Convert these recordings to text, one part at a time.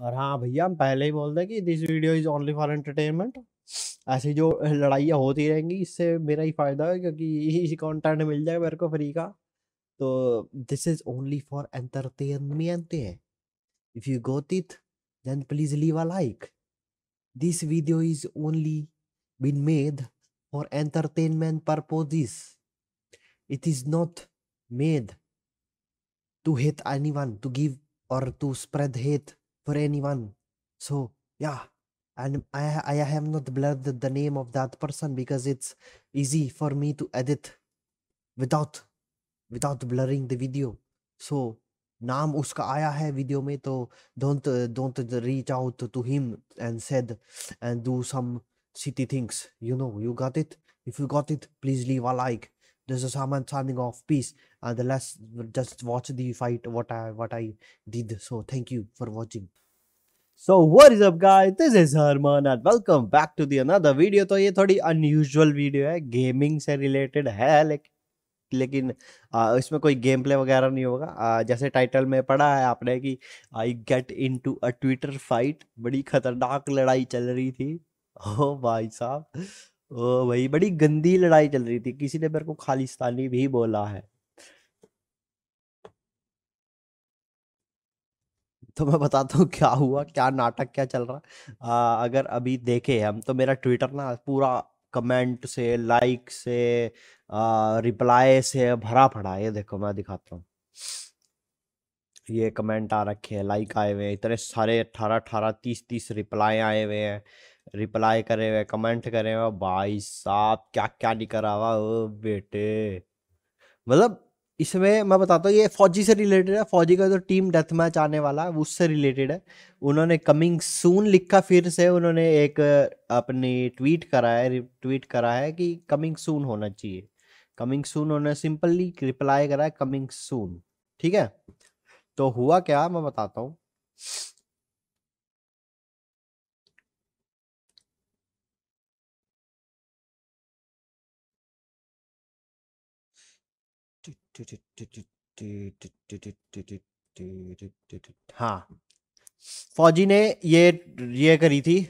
और हाँ भैया हम पहले ही बोलते हैं कि this video is only for entertainment ऐसी जो लड़ाइयाँ होती रहेंगी इससे मेरा ही फायदा है क्योंकि इसी कंटेंट मिल जाएगा मेरे को फ्री का तो this is only for entertainment if you got it then please leave a like this video is only been made for entertainment purposes it is not made to hate anyone to give और to spread hate for anyone. So yeah, and I I have not blurred the name of that person because it's easy for me to edit without without blurring the video. So नाम उसका आया है video में तो don't reach out to him and said and do some shitty things. You know, you got it. If you got it, please leave a like. this is Saman signing off. Peace. And the last, just watch the fight. What I what I did. So thank you for watching. So what is up guys this is Harman and welcome back to the another video तो ये थोड़ी unusual video है gaming से related है लेकिन लेकिन आ, इसमें कोई गेम प्ले वगैरह नहीं होगा आ, जैसे टाइटल में पढ़ा है आपने कि I get into a Twitter fight बड़ी खतरनाक लड़ाई चल रही थी ओ भाई साहब ओ भाई बड़ी गंदी लड़ाई चल रही थी किसी ने मेरे को खालिस्तानी भी बोला है तो मैं बताता हूँ क्या हुआ क्या नाटक क्या चल रहा आ, अगर अभी देखे हम तो मेरा ट्विटर ना पूरा कमेंट से लाइक से रिप्लाई से भरा पड़ा ये देखो मैं दिखाता हूँ ये कमेंट आ रखे हैं लाइक आए हुए हैं इतने सारे अट्ठारह अट्ठारह तीस तीस रिप्लाई आए हुए हैं रिप्लाई करे हुए कमेंट करे हुए भाई साहब क्या क्या निकल रहा हुआ बेटे मतलब इसमें मैं बताता हूँ ये फौजी से रिलेटेड है फौजी का जो टीम डेथ मैच आने वाला है उससे रिलेटेड है उन्होंने कमिंग सून लिखा फिर से उन्होंने एक अपनी ट्वीट करा है ट्वीट करा है कि कमिंग सून होना चाहिए कमिंग सून उन्होंने सिंपली रिप्लाई करा है कमिंग सून ठीक है तो हुआ क्या मैं बताता हूँ हाँ फौजी ने ये ये करी थी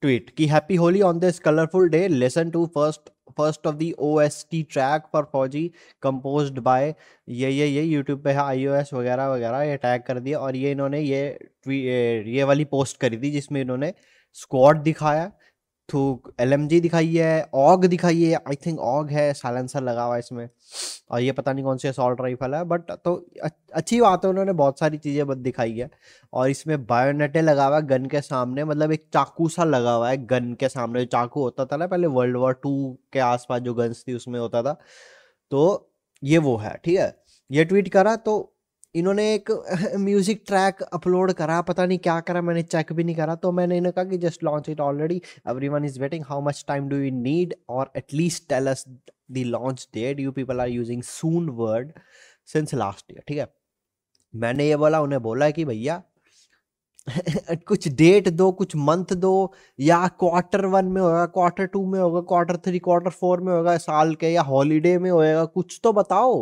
ट्वीट कि happy Holi on this colourful day listen to first first of the OST track for Fauji compose by ये ये ये यूट्यूब पे है हाँ, आईओएस वगैरह वगैरह ये टैग कर दिया और ये इन्होंने ये ये वाली पोस्ट करी थी जिसमें इन्होंने स्क्वाड दिखाया थूक तो एल दिखाई है ऑग दिखाई है आई थिंक ऑग है साइलेंसर लगा हुआ है इसमें और ये पता नहीं कौन सी असॉल्ट राइफल है बट तो अच्छी बात है उन्होंने बहुत सारी चीज़ें बस दिखाई है और इसमें बायोनेटे लगा हुआ है गन के सामने मतलब एक चाकू सा लगा हुआ है गन के सामने जो चाकू होता था ना पहले वर्ल्ड वॉर टू के आसपास जो गन्स थी उसमें होता था तो ये वो है ठीक है ये ट्वीट करा तो इन्होंने एक म्यूजिक ट्रैक अपलोड करा पता नहीं क्या करा मैंने चेक भी नहीं करा तो मैंने इन्हें कहा कि just launch it already everyone is waiting how much time do you need और at least tell us the launch date you people are using soon word since last year ठीक है मैंने ये बोला उन्हें बोला कि भैया कुछ डेट दो कुछ मंथ दो या क्वार्टर वन में होगा क्वार्टर टू में होगा क्वार्टर थ्री क्वार्टर फोर में होगा साल के या हॉलीडे में होएगा कुछ तो बताओ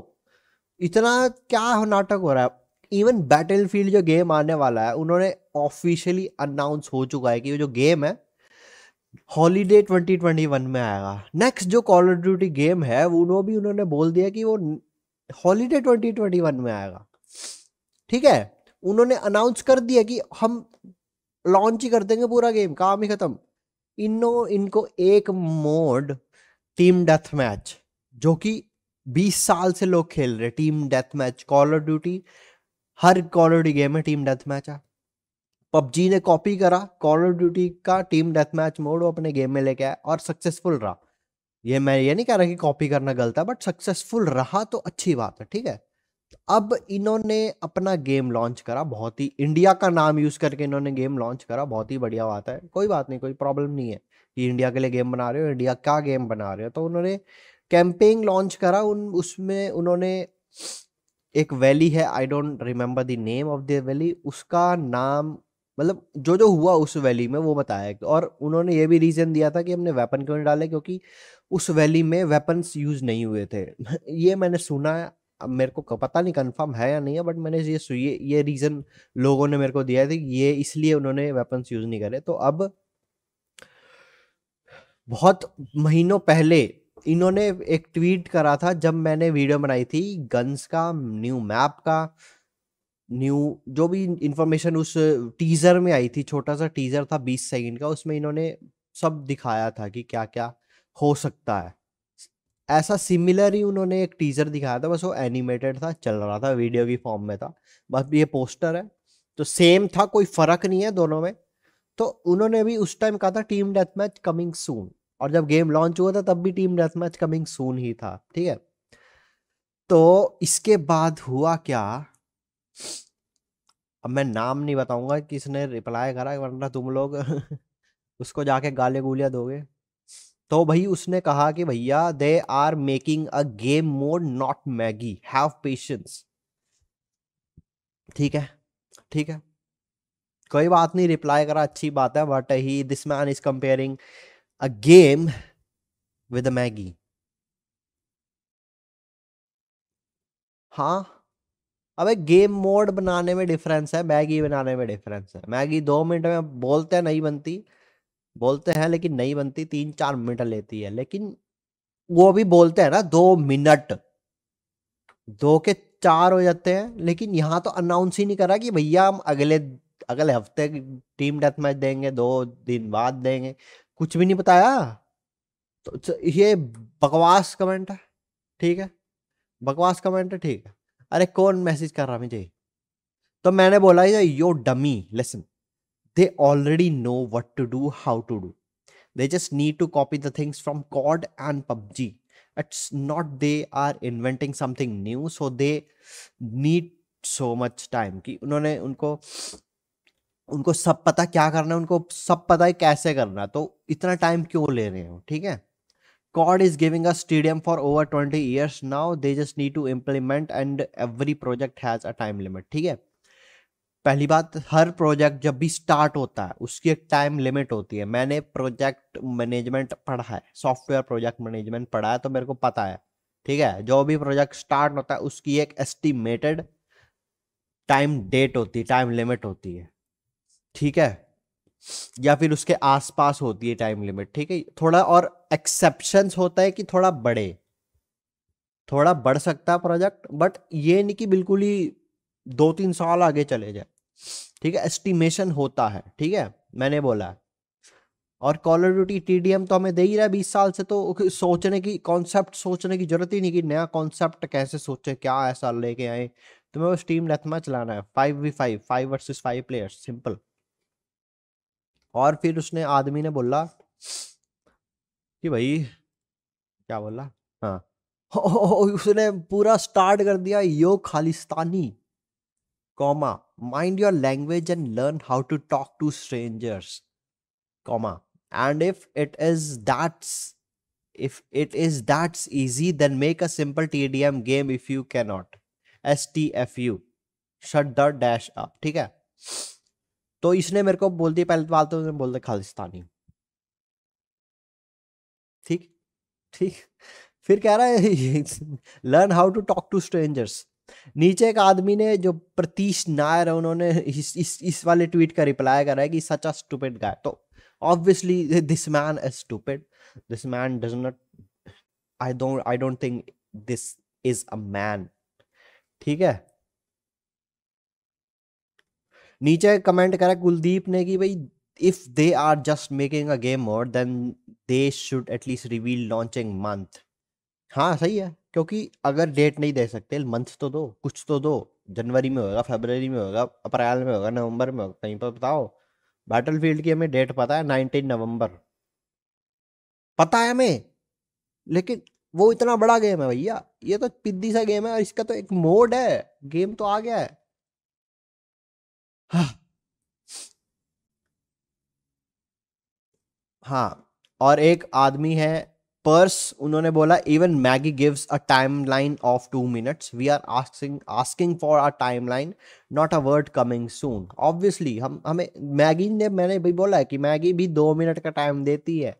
इतना क्या नाटक हो रहा है इवन बैटल फील्ड जो गेम आने वाला है उन्होंने ऑफिशियली अनाउंस हो चुका है कि जो गेम है हॉलीडे 2021 में आएगा नेक्स्ट जो कॉल ऑफ ड्यूटी गेम है वो भी उन्होंने बोल दिया कि वो हॉलीडे 2021 में आएगा ठीक है उन्होंने अनाउंस कर दिया कि हम लॉन्च ही कर देंगे पूरा गेम काम ही खत्म इनो इनको एक मोड टीम डेथ मैच जो कि बीस साल से लोग खेल रहे team death match call of duty हर कॉल ऑफ ड्यूटी गेम है टीम डेथ मैच है पबजी ने कॉपी करा कॉल ऑफ ड्यूटी का टीम डेथ मैच मोड वो अपने गेम में लेके आया और सक्सेसफुल रहा ये मैं ये नहीं कह रहा कि कॉपी करना गलत है बट सक्सेसफुल रहा तो अच्छी बात है ठीक है अब इन्होंने अपना गेम लॉन्च करा बहुत ही इंडिया का नाम यूज करके इन्होंने गेम लॉन्च करा बहुत ही बढ़िया बात है कोई बात नहीं कोई प्रॉब्लम नहीं है कि इंडिया के लिए गेम बना रहे हो इंडिया का गेम बना रहे हो तो उन्होंने कैंपेन लॉन्च करा उन उसमें उन्होंने एक वैली है I don't remember the name of the valley उसका नाम मतलब जो जो हुआ उस वैली में वो बताया और उन्होंने ये भी रीज़न दिया था कि हमने वेपन क्यों नहीं डाले क्योंकि उस वैली में वेपन्स यूज़ नहीं हुए थे ये मैंने सुना है अब मेरे को पता नहीं कंफर्म है या नहीं है बट मैंने ये सुई ये रीज़न लोगों ने मेरे को दिया था ये इसलिए उन्होंने वेपन्स यूज़ नहीं करे तो अब बहुत महीनों पहले इन्होंने एक ट्वीट करा था जब मैंने वीडियो बनाई थी गन्स का न्यू मैप का न्यू जो भी इंफॉर्मेशन उस टीजर में आई थी छोटा सा टीजर था बीस सेकंड का उसमें इन्होंने सब दिखाया था कि क्या क्या हो सकता है ऐसा सिमिलर ही उन्होंने एक टीजर दिखाया था बस वो एनिमेटेड था चल रहा था वीडियो की फॉर्म में था बस ये पोस्टर है तो सेम था कोई फर्क नहीं है दोनों में तो उन्होंने भी उस टाइम कहा था team death match coming soon और जब गेम लॉन्च हुआ था तब भी team death match coming soon ही था ठीक है तो इसके बाद हुआ क्या अब मैं नाम नहीं बताऊंगा किसने रिप्लाई करा वरना तुम लोग उसको जाके गाले गुलिया दोगे तो भाई उसने कहा कि भैया they are making a game mode not Maggi have patience ठीक है ठीक है कोई बात नहीं रिप्लाई करा अच्छी बात है but he this man is comparing a game with a Maggie. हाँ अबे गेम मोड बनाने में डिफरेंस है मैगी बनाने में डिफरेंस है मैगी दो मिनट में बोलते हैं नहीं बनती बोलते हैं लेकिन नहीं बनती तीन चार मिनट लेती है लेकिन वो भी बोलते हैं ना दो मिनट दो के चार हो जाते हैं लेकिन यहाँ तो अनाउंस ही नहीं करा कि भैया हम अगले अगले हफ्ते टीम डेथ मैच देंगे दो दिन बाद देंगे कुछ भी नहीं बताया तो ये बकवास कमेंट है ठीक है बकवास कमेंट है ठीक है अरे कौन मैसेज कर रहा मुझे तो मैंने बोला yo dummy listen they already know what to do how to do they just need to copy the things from COD and PUBG it's not they are inventing something new so they need so much time कि उन्होंने उनको उनको सब पता क्या करना है उनको सब पता है कैसे करना तो इतना टाइम क्यों ले रहे हो ठीक है COD is giving a stadium for over twenty years now they just need to implement and every project has a time limit ठीक है पहली बात हर प्रोजेक्ट जब भी स्टार्ट होता है उसकी एक टाइम लिमिट होती है मैंने प्रोजेक्ट मैनेजमेंट पढ़ा है सॉफ्टवेयर प्रोजेक्ट मैनेजमेंट पढ़ा है तो मेरे को पता है ठीक है जो भी प्रोजेक्ट स्टार्ट होता है उसकी एक एस्टिमेटेड टाइम डेट होती है टाइम लिमिट होती है ठीक है या फिर उसके आसपास होती है टाइम लिमिट ठीक है थोड़ा और एक्सेप्शन होता है कि थोड़ा बड़े थोड़ा बढ़ सकता है प्रोजेक्ट बट ये नहीं कि बिल्कुल ही दो तीन साल आगे चले जाए ठीक है एस्टिमेशन होता है ठीक है मैंने बोला और कॉलर ड्यूटी टीडीएम तो हमें दे ही रहा है बीस साल से तो सोचने की कॉन्सेप्ट सोचने की जरूरत ही नहीं कि नया कॉन्सेप्ट कैसे सोचे क्या ऐसा लेके आए तो मैं वो स्टीम रथमा चलाना है five v five five versus five players simple और फिर उसने आदमी ने बोला कि भाई क्या बोला हाँ उसने पूरा स्टार्ट कर दिया yo Khalistani comma mind your language and learn how to talk to strangers comma and if it is that's then make a simple T D M game if you cannot S T F U shut the dash up ठीक है तो इसने मेरे को बोल दिया पहले तो बात तो उसने बोल दिया खालिस्तानी ठीक ठीक फिर कह रहा है learn how to talk to strangers नीचे एक आदमी ने जो प्रतीश नायर है उन्होंने इस इस, इस वाले ट्वीट का रिप्लाई करा है कि सच अ स्टूपिड गाय तो obviously this man is stupid this man does not I don't I don't think this is a man ठीक है नीचे कमेंट करा कुलदीप ने कि भाई if they are just making a game more then they should at least reveal launching month हाँ सही है क्योंकि अगर डेट नहीं दे सकते मंथ तो दो कुछ तो दो जनवरी में होगा फरवरी में होगा अप्रैल में होगा नवंबर में होगा कहीं पर बताओ बैटल फील्ड की हमें डेट पता है नाइनटीन नवंबर पता है हमें लेकिन वो इतना बड़ा गेम है भैया ये तो पिद्दी सा गेम है और इसका तो एक मोड है गेम तो आ गया है हाँ।, हाँ और एक आदमी है पर्स उन्होंने बोला even Maggi gives a line of two minutes we are asking asking for a line not a word coming soon obviously हम हमें मैगी ने मैंने भी बोला है कि मैगी भी दो मिनट का टाइम देती है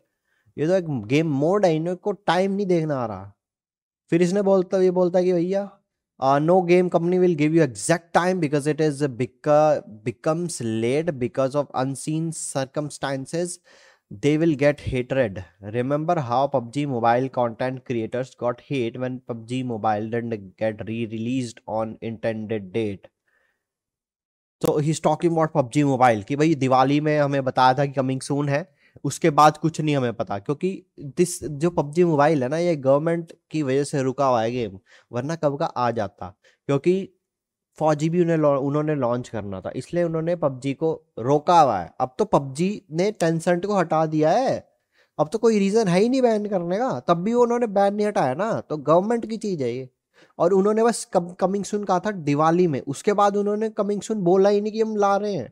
ये तो एक गेम मोड है इनको टाइम नहीं देखना आ रहा फिर इसने बोलता ये बोलता कि भैया uh, no game company will give you exact time because it is beca- becomes late because of unseen circumstances they will get hatred remember how pubg mobile content creators got hate when pubg mobile didn't get re-released on intended date so he's talking about pubg mobile कि भाई दिवाली में हमें बताया था कि coming soon है उसके बाद कुछ नहीं हमें पता क्योंकि दिस जो पबजी मोबाइल है ना ये गवर्नमेंट की वजह से रुका हुआ है गेम वरना कब का आ जाता क्योंकि फौजी भी उन्हें उन्होंने लॉन्च करना था इसलिए उन्होंने पबजी को रोका हुआ है अब तो पबजी ने टेंसेंट को हटा दिया है अब तो कोई रीज़न है ही नहीं बैन करने का तब भी उन्होंने बैन नहीं हटाया ना तो गवर्नमेंट की चीज़ है ये और उन्होंने बस कम, कमिंग सुन कहा था दिवाली में उसके बाद उन्होंने कमिंग सुन बोला ही नहीं कि हम ला रहे हैं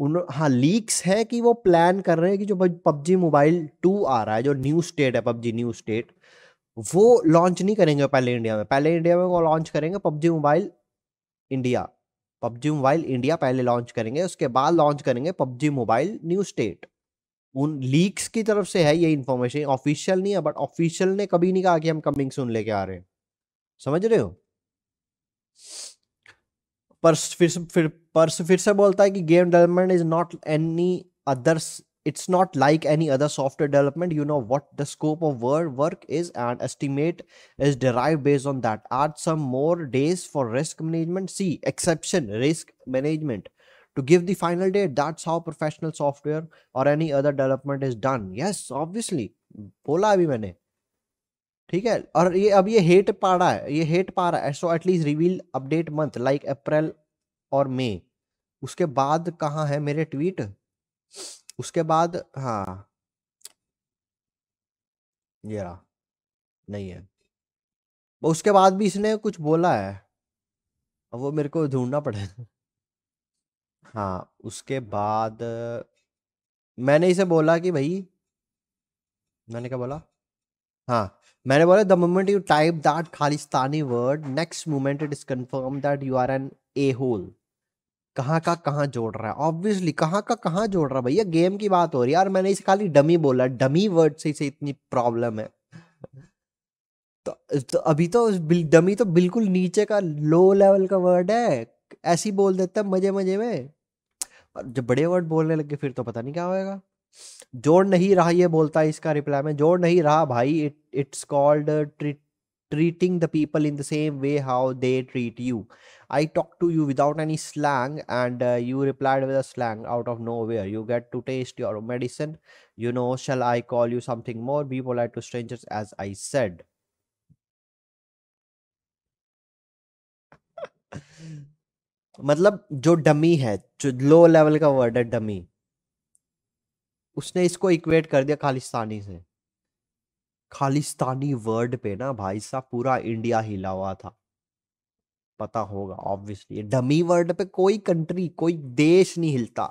उन हाँ लीक्स है कि वो प्लान कर रहे हैं कि जो पबजी मोबाइल टू आ रहा है जो न्यू स्टेट है पबजी न्यू स्टेट वो लॉन्च नहीं करेंगे पहले इंडिया में पहले इंडिया में वो लॉन्च करेंगे PUBG mobile India PUBG mobile India पहले लॉन्च करेंगे उसके बाद लॉन्च करेंगे पबजी मोबाइल न्यू स्टेट उन लीक्स की तरफ से है ये इन्फॉर्मेशन ऑफिशियल नहीं है बट ऑफिशियल ने कभी नहीं कहा कि हम कमिंग सुन लेके आ रहे हैं समझ रहे हो पर फिर फिर परस फिर से बोलता है कि game development is not any other it's not like any other software development you know what the scope of work is and estimate is derived based on that add some more days for risk management see exception risk management to give the final date that's how professional software or any other development is done yes obviously बोला अभी मैंने ठीक है और ये अब ये hate पा रहा है ये हेट पा रहा है so at least reveal update month like April और मई उसके बाद कहाँ है मेरे ट्वीट उसके बाद हाँ ये रहा नहीं है उसके बाद भी इसने कुछ बोला है अब वो मेरे को ढूंढना पड़ेगा हाँ उसके बाद मैंने इसे बोला कि भाई मैंने क्या बोला हाँ मैंने बोला the moment you type that Khalistani word next moment it is confirm that you are an A hole कहाँ का कहाँ जोड़ रहा है ऑब्वियसली कहाँ का कहाँ जोड़ रहा है भैया गेम की बात हो रही है यार मैंने इसे खाली डमी बोला डमी वर्ड से इसे इतनी प्रॉब्लम है तो, तो अभी तो डमी तो बिल्कुल नीचे का लो लेवल का वर्ड है ऐसी बोल देता है मजे मजे में और जब बड़े वर्ड बोलने लगे फिर तो पता नहीं क्या होएगा जोड़ नहीं रहा ये बोलता है इसका रिप्लाई में जोड़ नहीं रहा भाई it it's called treat treating the people in the same way how they treat you i talked to you without any slang and uh, you replied with a slang out of nowhere you get to taste your medicine you know shall i call you something more be polite to strangers as i said मतलब जो dummy है जो low level का word है dummy उसने इसको equate कर दिया खालिस्तानी से खालिस्तानी वर्ड पे ना भाई साहब पूरा इंडिया हिला हुआ था पता होगा ऑब्वियसली डमी वर्ड पे कोई कंट्री कोई देश नहीं हिलता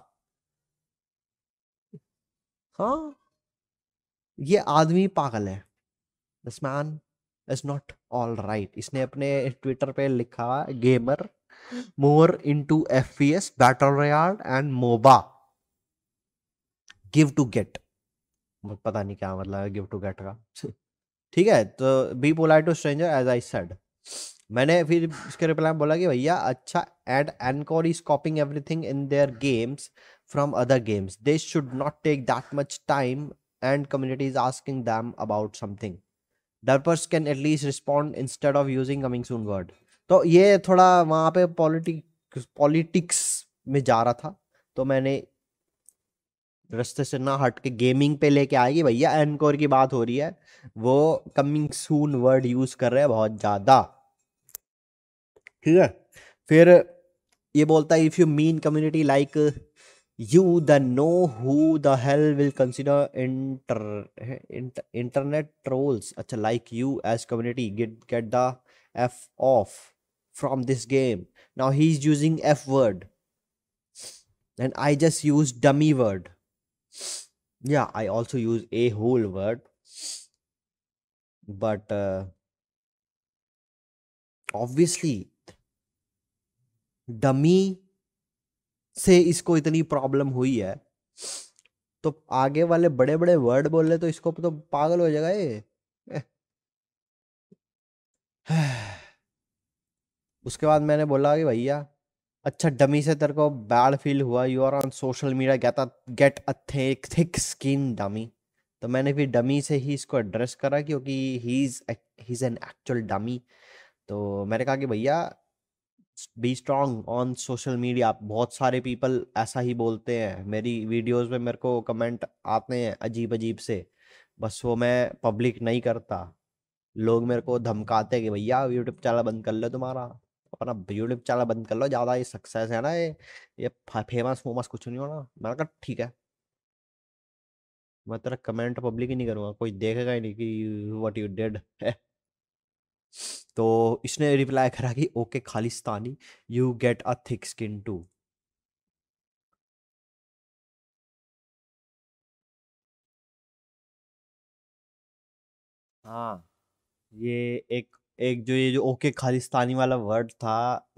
हाँ ये आदमी पागल है this man is not all right इसने अपने ट्विटर पे लिखा gamer more into F P S battle royale and MOBA give to get पता नहीं क्या मतलब है गिव टू गेट का ठीक है तो be polite to stranger as I said मैंने फिर इसके रिप्लाई में बोला कि भैया अच्छा and nCore is copying everything in their games from other games they should not take that much time and community is asking them about something derpers can at least respond instead of using coming soon word तो ये थोड़ा वहाँ पे politic politics में जा रहा था तो मैंने रस्ते से ना हट के गेमिंग पे लेके आएगी भैया एनकोर की बात हो रही है वो कमिंग सून वर्ड यूज कर रहे हैं बहुत ज्यादा ठीक है फिर ये बोलता है if you mean community like you the know who the hell will consider inter internet trolls अच्छा like you as community get get the F off from this game now he is using F word and I just use dummy word yeah i also use a whole word but uh, obviously dummy से इसको इतनी problem हुई है तो आगे वाले बड़े बड़े वर्ड बोल रहे तो इसको तो पागल हो जाएगा ये उसके बाद मैंने बोला कि भैया अच्छा डमी से तेरे को बैड फील हुआ you are on social media get get a thick thick skin dummy तो मैंने फिर डमी से ही इसको एड्रेस करा क्योंकि he is he is an actual dummy तो मैंने कहा कि भैया be strong on social media बहुत सारे पीपल ऐसा ही बोलते हैं मेरी वीडियोज में मेरे को कमेंट आते हैं अजीब अजीब से बस वो मैं पब्लिक नहीं करता लोग मेरे को धमकाते कि भैया यूट्यूब चैनल बंद कर लो तुम्हारा अपना यूट्यूब चैनल बंद कर लो ज़्यादा ये सक्सेस है ना ये ये फेमस फोमस कुछ नहीं होना मैंने कहा ठीक है मैं तेरा कमेंट पब्लिक ही नहीं करूँगा कोई देखेगा ही नहीं कि व्हाट यू डेड है तो इसने रिप्लाई करा कि okay Khalistani you get a thick skin too हाँ ये एक एक जो ये जो ओके खालिस्तानी वाला वर्ड था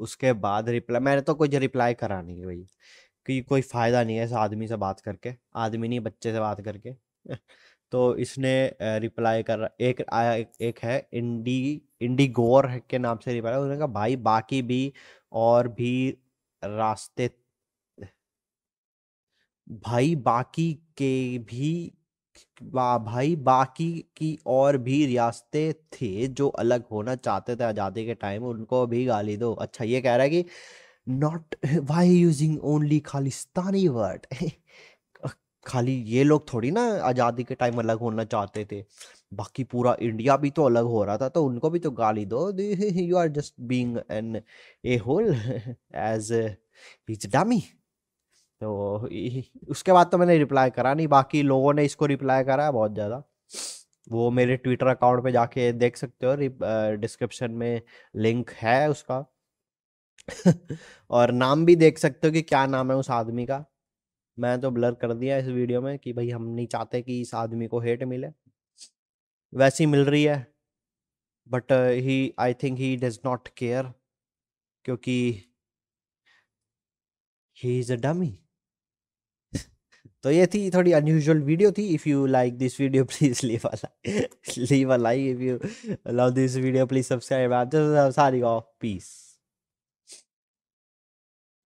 उसके बाद रिप्लाई मैंने तो कुछ रिप्लाई करा नहीं भाई कि कोई फ़ायदा नहीं है इस आदमी से बात करके आदमी नहीं बच्चे से बात करके तो इसने रिप्लाई कर एक एक है इंडी इंडी गोर के नाम से रिप्लाई उन्होंने कहा भाई बाकी भी और भी रास्ते भाई बाकी के भी भाई बाकी की और भी रियासतें थे जो अलग होना चाहते थे आज़ादी के टाइम उनको भी गाली दो अच्छा ये कह रहा है कि not why using only Khalistani word खाली ये लोग थोड़ी ना आज़ादी के टाइम अलग होना चाहते थे बाकी पूरा इंडिया भी तो अलग हो रहा था तो उनको भी तो गाली दो you are just being an A hole as dummy तो उसके बाद तो मैंने रिप्लाई करा नहीं बाकी लोगों ने इसको रिप्लाई करा है बहुत ज़्यादा वो मेरे ट्विटर अकाउंट पे जाके देख सकते हो डिस्क्रिप्शन में लिंक है उसका और नाम भी देख सकते हो कि क्या नाम है उस आदमी का मैं तो ब्लर कर दिया इस वीडियो में कि भाई हम नहीं चाहते कि इस आदमी को हेट मिले वैसी मिल रही है but he I think he does not care क्योंकि ही इज़ अ डमी तो ये थी थोड़ी अनयूजल वीडियो थी if you like this video please leave a like leave a like if you love this video please subscribe आप सारी of peace